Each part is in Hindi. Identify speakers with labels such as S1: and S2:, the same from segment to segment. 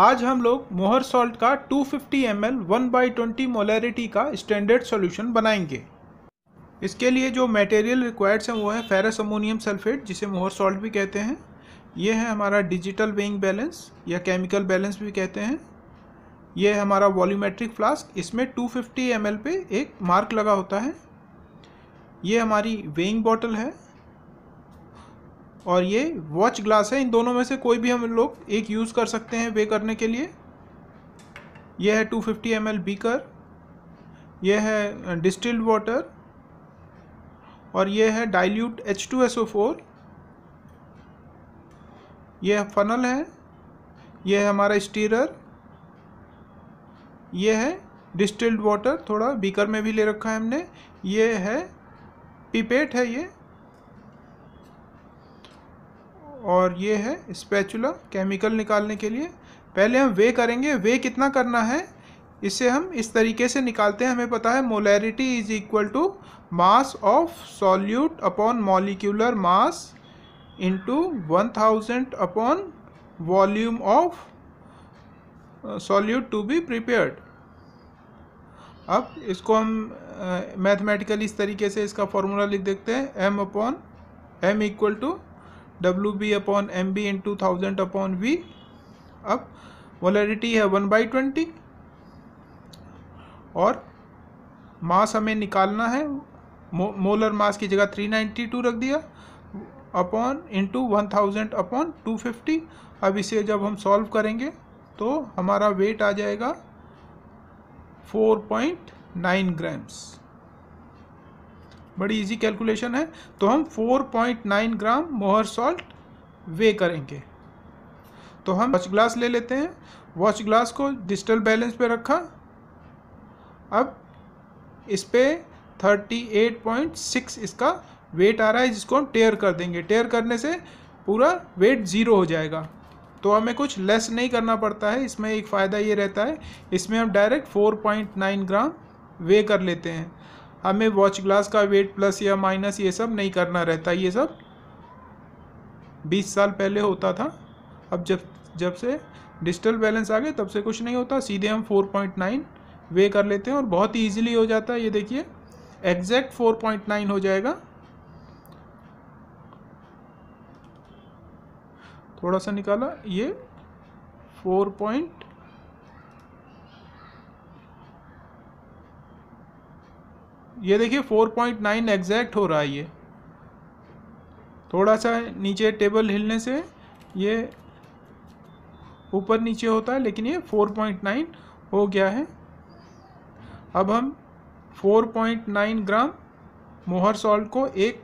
S1: आज हम लोग मोहर सॉल्ट का 250 fifty M L one by twenty molarity का स्टैंडर्ड सॉल्यूशन बनाएंगे इसके लिए जो मटेरियल रिक्वायर्ड्स हैं वो है फेरस अमोनियम सल्फेट जिसे मोहर सॉल्ट भी कहते हैं ये है हमारा डिजिटल वेइंग बैलेंस या केमिकल बैलेंस भी कहते हैं ये है हमारा वॉल्यूमेट्रिक फ्लास्क इसमें 250 फिफ्टी पे एक मार्क लगा होता है ये हमारी वेइंग बॉटल है और ये वॉच ग्लास है इन दोनों में से कोई भी हम लोग एक यूज़ कर सकते हैं वे करने के लिए यह है 250 फिफ्टी एम बीकर यह है डिस्टिल्ड वाटर और यह है dilute H two S O four यह फनल है यह है हमारा स्टीरर यह है डिस्टिल्ड वाटर थोड़ा बीकर में भी ले रखा है हमने ये है पीपेट है ये और ये है स्पैचुला केमिकल निकालने के लिए पहले हम वे करेंगे वे कितना करना है इसे हम इस तरीके से निकालते हैं हमें पता है molarity is equal to mass of solute upon molecular mass into one thousand upon volume of solute to be prepared अब इसको हम मैथमेटिकली uh, इस तरीके से इसका फॉर्मूला लिख देखते हैं m upon m equal to W B upon M B into thousand upon V अब वोलेरिटी है वन बाई ट्वेंटी और मास हमें निकालना है मो, मोलर मास की जगह थ्री नाइन्टी टू रख दिया upon into one thousand upon two fifty अब इसे जब हम सॉल्व करेंगे तो हमारा वेट आ जाएगा फोर पॉइंट नाइन ग्राम्स बड़ी इजी कैलकुलेशन है तो हम 4.9 ग्राम मोहर सॉल्ट वे करेंगे तो हम वॉच ग्लास ले लेते हैं वॉच ग्लास को डिजिटल बैलेंस पे रखा अब इस पर थर्टी इसका वेट आ रहा है जिसको हम टेयर कर देंगे टेयर करने से पूरा वेट ज़ीरो हो जाएगा तो हमें कुछ लेस नहीं करना पड़ता है इसमें एक फ़ायदा ये रहता है इसमें हम डायरेक्ट 4.9 ग्राम वे कर लेते हैं हमें वॉच ग्लास का वेट प्लस या माइनस ये सब नहीं करना रहता ये सब बीस साल पहले होता था अब जब जब से डिजिटल बैलेंस आ गए तब से कुछ नहीं होता सीधे हम 4.9 वे कर लेते हैं और बहुत ही ईजिली हो जाता है ये देखिए एग्जैक्ट 4.9 हो जाएगा थोड़ा सा निकाला ये 4.9 ये देखिए 4.9 एग्जैक्ट हो रहा है ये थोड़ा सा नीचे टेबल हिलने से ये ऊपर नीचे होता है लेकिन ये 4.9 हो गया है अब हम 4.9 ग्राम मोहर सॉल्ट को एक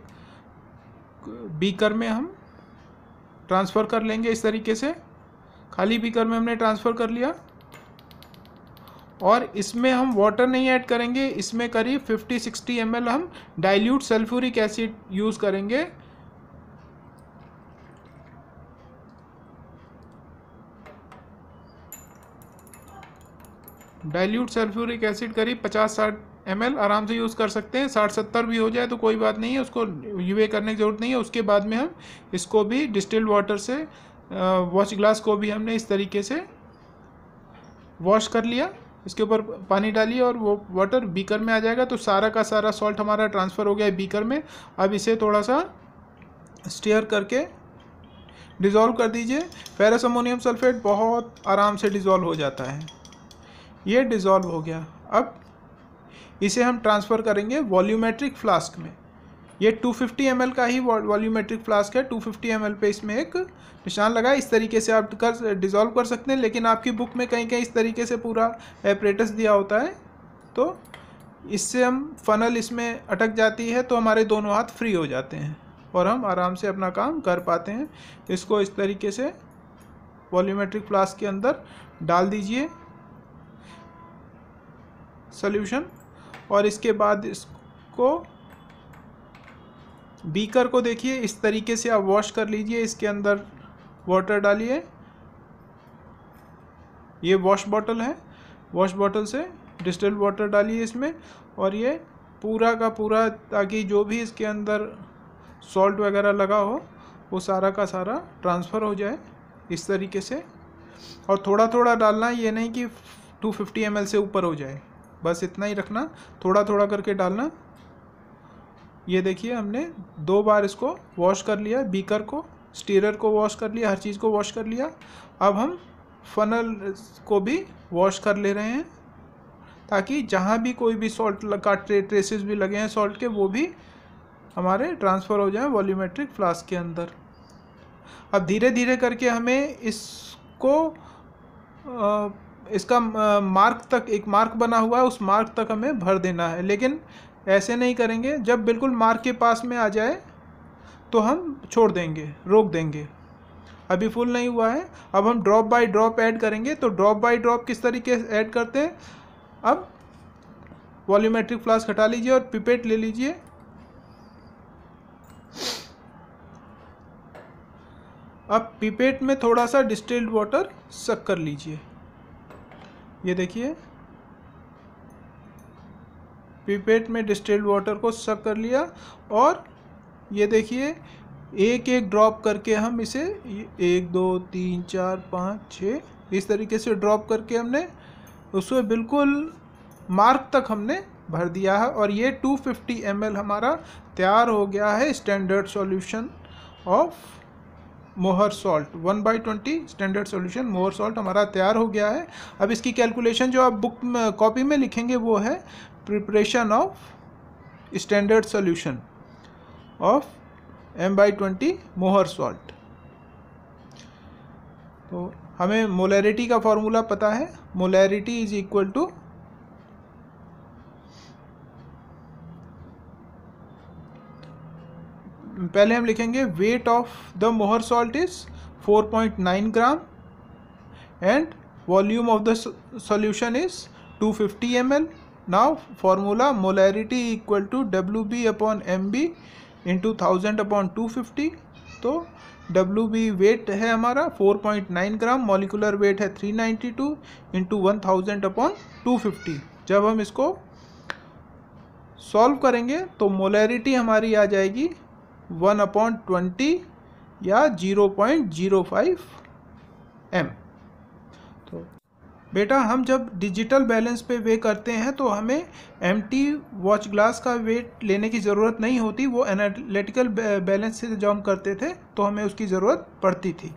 S1: बीकर में हम ट्रांसफ़र कर लेंगे इस तरीके से खाली बीकर में हमने ट्रांसफ़र कर लिया और इसमें हम वाटर नहीं ऐड करेंगे इसमें करीब 50-60 एम हम डाइल्यूट सल्फ्यूरिक एसिड यूज़ करेंगे डाइल्यूट सल्फ्यूरिक एसिड करीब 50-60 एम आराम से यूज़ कर सकते हैं साठ सत्तर भी हो जाए तो कोई बात नहीं है उसको यूए करने की ज़रूरत नहीं है उसके बाद में हम इसको भी डिस्टिल्ड वाटर से वॉश ग्लास को भी हमने इस तरीके से वॉश कर लिया इसके ऊपर पानी डालिए और वो वाटर बीकर में आ जाएगा तो सारा का सारा सॉल्ट हमारा ट्रांसफ़र हो गया है बीकर में अब इसे थोड़ा सा स्टेयर करके डिज़ोल्व कर दीजिए पैरासमोनियम अमोनियम सल्फेट बहुत आराम से डिज़ोल्व हो जाता है ये डिज़ोल्व हो गया अब इसे हम ट्रांसफ़र करेंगे वॉल्यूमेट्रिक फ्लास्क में ये 250 फिफ्टी का ही वॉल्यूमेट्रिक फ्लास्क है 250 फिफ्टी पे इसमें एक निशान लगा इस तरीके से आप कर डिज़ोल्व कर सकते हैं लेकिन आपकी बुक में कहीं कहीं इस तरीके से पूरा एपरेटस दिया होता है तो इससे हम फनल इसमें अटक जाती है तो हमारे दोनों हाथ फ्री हो जाते हैं और हम आराम से अपना काम कर पाते हैं इसको इस तरीके से वॉल्यूमेट्रिक फ्लास्क के अंदर डाल दीजिए सॉल्यूशन और इसके बाद इसको बीकर को देखिए इस तरीके से आप वॉश कर लीजिए इसके अंदर वाटर डालिए ये वॉश बॉटल है वॉश बॉटल से डिस्टल वाटर डालिए इसमें और ये पूरा का पूरा ताकि जो भी इसके अंदर सॉल्ट वगैरह लगा हो वो सारा का सारा ट्रांसफ़र हो जाए इस तरीके से और थोड़ा थोड़ा डालना ये नहीं कि 250 ml से ऊपर हो जाए बस इतना ही रखना थोड़ा थोड़ा करके डालना ये देखिए हमने दो बार इसको वॉश कर लिया बीकर को स्टीरर को वॉश कर लिया हर चीज़ को वॉश कर लिया अब हम फनल को भी वॉश कर ले रहे हैं ताकि जहाँ भी कोई भी सॉल्ट का ट्रेसेस भी लगे हैं सॉल्ट के वो भी हमारे ट्रांसफ़र हो जाएं वॉल्यूमेट्रिक फ्लास्क के अंदर अब धीरे धीरे करके हमें इसको इसका मार्क तक एक मार्क बना हुआ है उस मार्क तक हमें भर देना है लेकिन ऐसे नहीं करेंगे जब बिल्कुल मार्क के पास में आ जाए तो हम छोड़ देंगे रोक देंगे अभी फुल नहीं हुआ है अब हम ड्रॉप बाय ड्रॉप ऐड करेंगे तो ड्रॉप बाय ड्रॉप किस तरीके से ऐड करते हैं अब वॉल्यूमेट्रिक फ्लास्क हटा लीजिए और पिपेट ले लीजिए अब पिपेट में थोड़ा सा डिस्टिल्ड वाटर सक कर लीजिए ये देखिए पिपेट में डिस्टिल्ड वाटर को सक कर लिया और ये देखिए एक एक ड्रॉप करके हम इसे एक दो तीन चार पाँच छः इस तरीके से ड्रॉप करके हमने उसको बिल्कुल मार्क तक हमने भर दिया है और ये 250 फिफ्टी हमारा तैयार हो गया है standard solution of Mohr salt one by twenty standard solution Mohr salt हमारा तैयार हो गया है अब इसकी कैलकुलेशन जो आप बुक कॉपी में लिखेंगे वो है preparation of standard solution of M by twenty Mohr salt तो हमें मोलैरिटी का फॉर्मूला पता है मोलैरिटी इज इक्वल टू पहले हम लिखेंगे weight of the Mohr salt is 4.9 gram and volume of the solution is 250 M L now formula molarity equal to W B upon M B into thousand upon two fifty तो डब्ल्यू बी वेट है हमारा four point nine gram molecular weight है three ninety two into one thousand upon two fifty जब हम इसको सॉल्व करेंगे तो मोलैरिटी हमारी आ जाएगी वन अपॉन ट्वेंटी या zero point zero five M तो बेटा हम जब डिजिटल बैलेंस पे वे करते हैं तो हमें एम वॉच ग्लास का वेट लेने की ज़रूरत नहीं होती वो एनालिटिकल बैलेंस से जो हम करते थे तो हमें उसकी ज़रूरत पड़ती थी